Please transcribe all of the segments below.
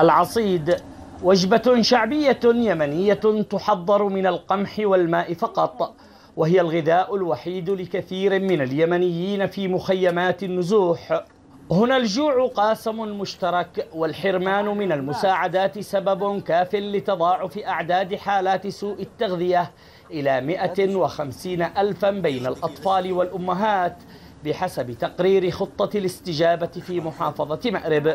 العصيد وجبة شعبية يمنية تحضر من القمح والماء فقط وهي الغذاء الوحيد لكثير من اليمنيين في مخيمات النزوح هنا الجوع قاسم مشترك والحرمان من المساعدات سبب كاف لتضاعف أعداد حالات سوء التغذية إلى 150 ألفا بين الأطفال والأمهات بحسب تقرير خطة الاستجابة في محافظة مأرب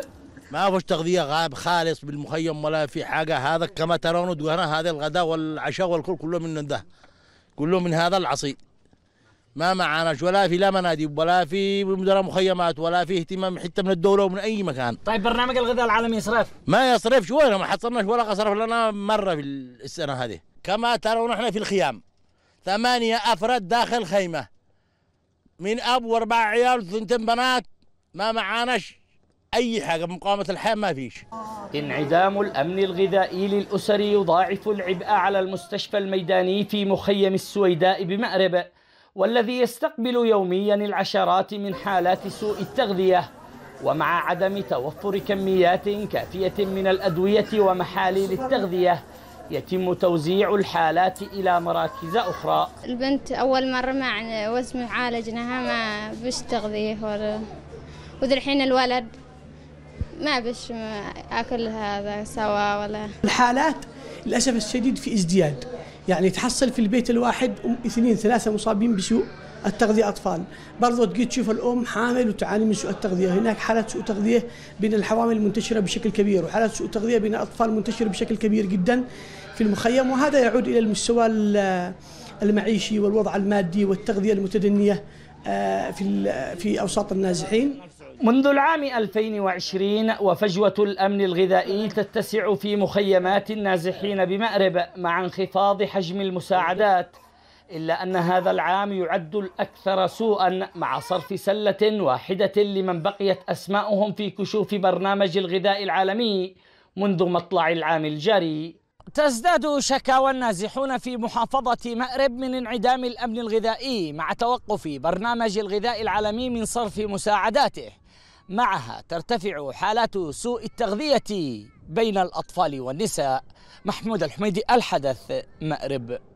ما فيش تغذيه غاب خالص بالمخيم ولا في حاجه هذا كما ترون دهنا هذا الغداء والعشاء والكل كله من ده كله من هذا العصي ما معنا ولا في لا مناديب ولا في مدراء مخيمات ولا في اهتمام حتى من الدوله ومن اي مكان طيب برنامج الغذاء العالمي يصرف ما يصرفش ولا ما حصلناش ولا صرف لنا مره في السنه هذه كما ترون احنا في الخيام ثمانيه افراد داخل خيمه من اب واربع عيال وثنتين بنات ما معاناش اي حاجه مقاومه الحياه ما فيش انعدام الامن الغذائي للاسر يضاعف العبء على المستشفى الميداني في مخيم السويداء بمأرب والذي يستقبل يوميا العشرات من حالات سوء التغذيه ومع عدم توفر كميات كافيه من الادويه ومحاليل التغذيه يتم توزيع الحالات إلى مراكز أخرى البنت أول مرة مع وزن عالجناها ما بيش تغذيه وذا الحين الولد ما بش اكل هذا سوا ولا الحالات للاسف الشديد في ازدياد يعني تحصل في البيت الواحد اثنين ثلاثه مصابين بسوء التغذية أطفال برضو تجي تشوف الأم حامل وتعاني من سوء التغذية هناك حالات سوء تغذية بين الحوامل منتشرة بشكل كبير وحالات سوء تغذية بين الأطفال منتشرة بشكل كبير جدا في المخيم وهذا يعود إلى المستوى المعيشي والوضع المادي والتغذية المتدنية آه، في في أوساط النازحين منذ العام 2020 وفجوة الأمن الغذائي تتسع في مخيمات النازحين بمأرب مع انخفاض حجم المساعدات إلا أن هذا العام يعد الأكثر سوءا مع صرف سلة واحدة لمن بقيت أسماؤهم في كشوف برنامج الغذاء العالمي منذ مطلع العام الجاري تزداد شكاوى النازحون في محافظة مأرب من انعدام الأمن الغذائي مع توقف برنامج الغذاء العالمي من صرف مساعداته معها ترتفع حالات سوء التغذية بين الأطفال والنساء محمود الحميدي الحدث مأرب